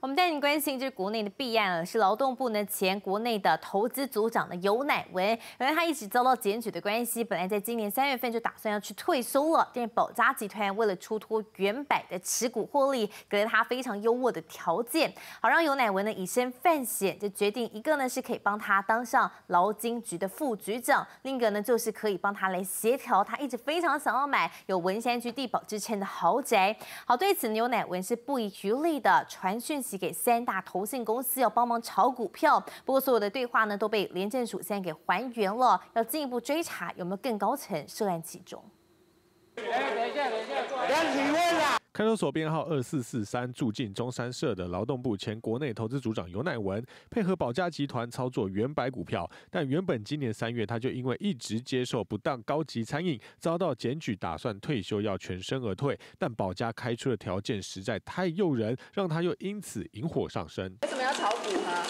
我们带您关心，就是国内的弊案了，是劳动部呢前国内的投资组长的尤乃文。原来他一直遭到检举的关系，本来在今年三月份就打算要去退休了，但是宝嘉集团为了出脱原百的持股获利，给了他非常优渥的条件，好让尤乃文呢以身犯险，就决定一个呢是可以帮他当上劳金局的副局长，另一个呢就是可以帮他来协调他一直非常想要买有文山居地堡之称的豪宅。好，对此尤乃文是不遗余力的传讯。给三大投信公司要帮忙炒股票，不过所有的对话呢都被廉政署现在给还原了，要进一步追查有没有更高层涉案其中。哎，等一下，等一下。看守所编号二四四三，住进中山社的劳动部前国内投资组长尤乃文，配合保家集团操作原白股票，但原本今年三月他就因为一直接受不当高级餐饮，遭到检举，打算退休要全身而退，但保家开出的条件实在太诱人，让他又因此引火上身。为什么要炒股呢？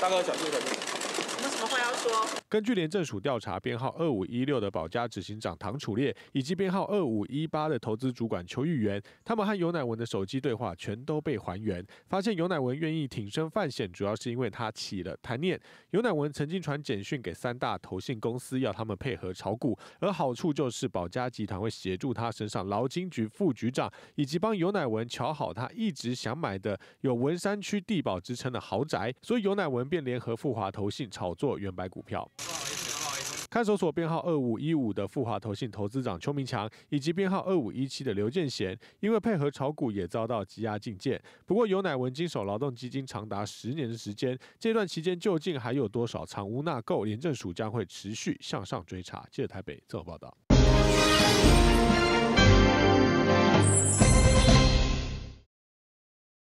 大哥，小心一点。有什么话要说？根据廉政署调查，编号二五一六的保家执行长唐楚烈以及编号二五一八的投资主管邱玉元，他们和尤乃文的手机对话全都被还原。发现尤乃文愿意挺身犯险，主要是因为他起了贪念。尤乃文曾经传简讯给三大投信公司，要他们配合炒股，而好处就是保家集团会协助他身上劳金局副局长，以及帮尤乃文瞧好他一直想买的有文山区地保之称的豪宅。所以尤乃文便联合富华投信炒。炒作原白股票。不好意思，不好意思。看守所编号二五一五的富华投信投资长邱明强，以及编号二五一七的刘建贤，因为配合炒股也遭到羁押禁见。不过，尤乃文经手劳动基金长达十年的时间，这段期间究竟还有多少藏污纳垢，廉政署将会持续向上追查。记者台北综合报道。